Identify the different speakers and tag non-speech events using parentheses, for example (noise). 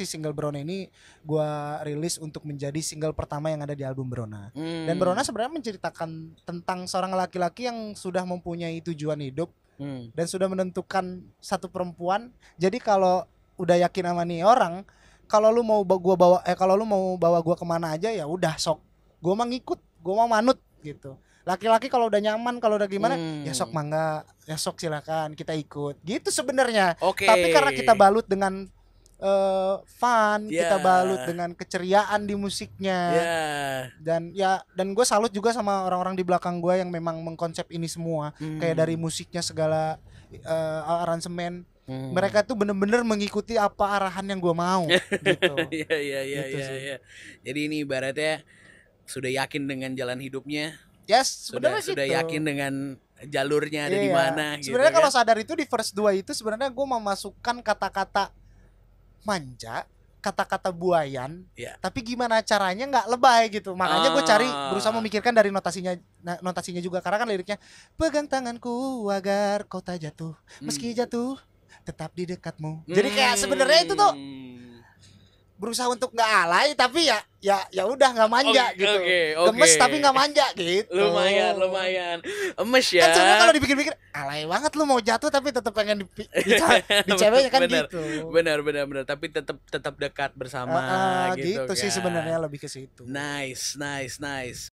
Speaker 1: si single Brona ini gue rilis untuk menjadi single pertama yang ada di album Brona. Hmm. Dan Brona sebenarnya menceritakan tentang seorang laki-laki yang sudah mempunyai tujuan hidup hmm. dan sudah menentukan satu perempuan. Jadi kalau udah yakin sama nih orang, kalau lu mau gua bawa eh kalau lu mau bawa gua kemana aja ya udah sok. gue mau ngikut, gue mau manut gitu laki-laki kalau udah nyaman kalau udah gimana hmm. ya sok mangga ya sok silakan kita ikut gitu sebenarnya okay. tapi karena kita balut dengan uh, fun, yeah. kita balut dengan keceriaan di musiknya. Yeah. Dan ya dan gue salut juga sama orang-orang di belakang gue yang memang mengkonsep ini semua, hmm. kayak dari hmm. musiknya segala uh, aransemen. Hmm. Mereka tuh bener-bener mengikuti apa arahan yang gue mau (laughs) gitu. ya ya ya ya
Speaker 2: Jadi ini ibaratnya sudah yakin dengan jalan hidupnya. Yes, sudah sudah itu. yakin dengan jalurnya ada iya. di mana. Gitu sebenarnya gitu, kalau kan?
Speaker 1: sadar itu di verse dua itu sebenarnya gue memasukkan kata-kata manja kata-kata buayan, yeah. tapi gimana caranya nggak lebay gitu. Makanya ah. gue cari berusaha memikirkan dari notasinya nah, notasinya juga karena kan liriknya pegang tanganku agar kota jatuh meski hmm. jatuh tetap di dekatmu. Hmm. Jadi kayak hmm. sebenarnya itu tuh berusaha untuk nggak alay tapi ya ya ya udah nggak manja okay, gitu okay, okay. gemes tapi nggak manja gitu lumayan lumayan emes ya kan sebenarnya kalau dipikir-pikir alay banget lu mau jatuh tapi tetap pengen di, di, di, (laughs) di ceweknya kan bener,
Speaker 2: gitu benar benar benar tapi tetap tetap dekat bersama uh, uh, gitu, gitu kan. sih sebenarnya lebih ke situ nice nice nice